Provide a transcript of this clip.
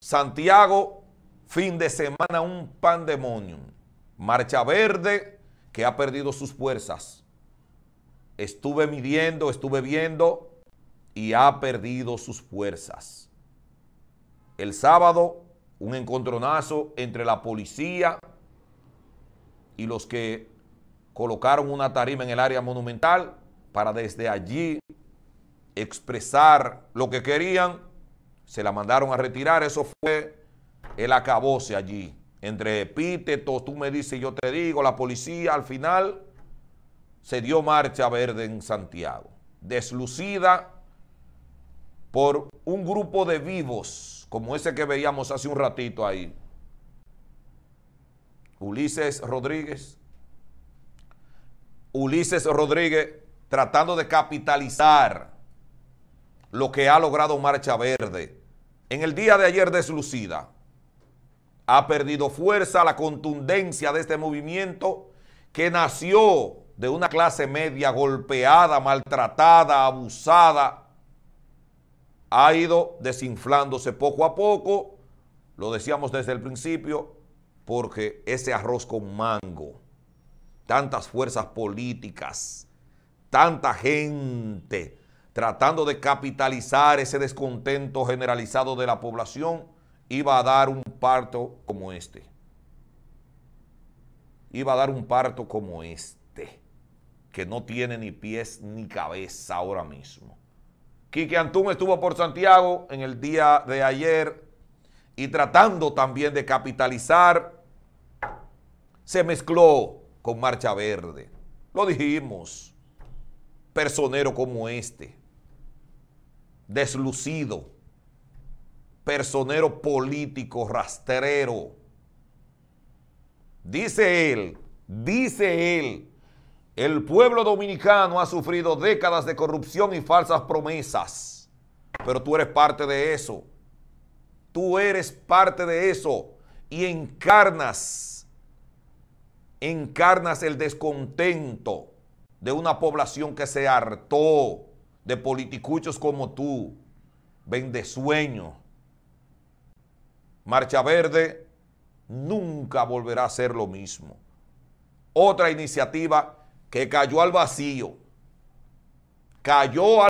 Santiago, fin de semana, un pandemonium. Marcha Verde, que ha perdido sus fuerzas. Estuve midiendo, estuve viendo y ha perdido sus fuerzas. El sábado, un encontronazo entre la policía y los que colocaron una tarima en el área monumental para desde allí expresar lo que querían se la mandaron a retirar, eso fue el acabose allí, entre epítetos, tú me dices, yo te digo, la policía al final se dio marcha verde en Santiago, deslucida por un grupo de vivos, como ese que veíamos hace un ratito ahí. Ulises Rodríguez, Ulises Rodríguez tratando de capitalizar lo que ha logrado Marcha Verde. En el día de ayer deslucida, ha perdido fuerza la contundencia de este movimiento que nació de una clase media golpeada, maltratada, abusada, ha ido desinflándose poco a poco, lo decíamos desde el principio, porque ese arroz con mango, tantas fuerzas políticas, tanta gente, tratando de capitalizar ese descontento generalizado de la población, iba a dar un parto como este. Iba a dar un parto como este, que no tiene ni pies ni cabeza ahora mismo. Quique Antún estuvo por Santiago en el día de ayer y tratando también de capitalizar, se mezcló con Marcha Verde. Lo dijimos, personero como este, deslucido, personero político, rastrero. Dice él, dice él, el pueblo dominicano ha sufrido décadas de corrupción y falsas promesas, pero tú eres parte de eso. Tú eres parte de eso y encarnas, encarnas el descontento de una población que se hartó de politicuchos como tú, sueño. Marcha Verde nunca volverá a ser lo mismo. Otra iniciativa que cayó al vacío, cayó al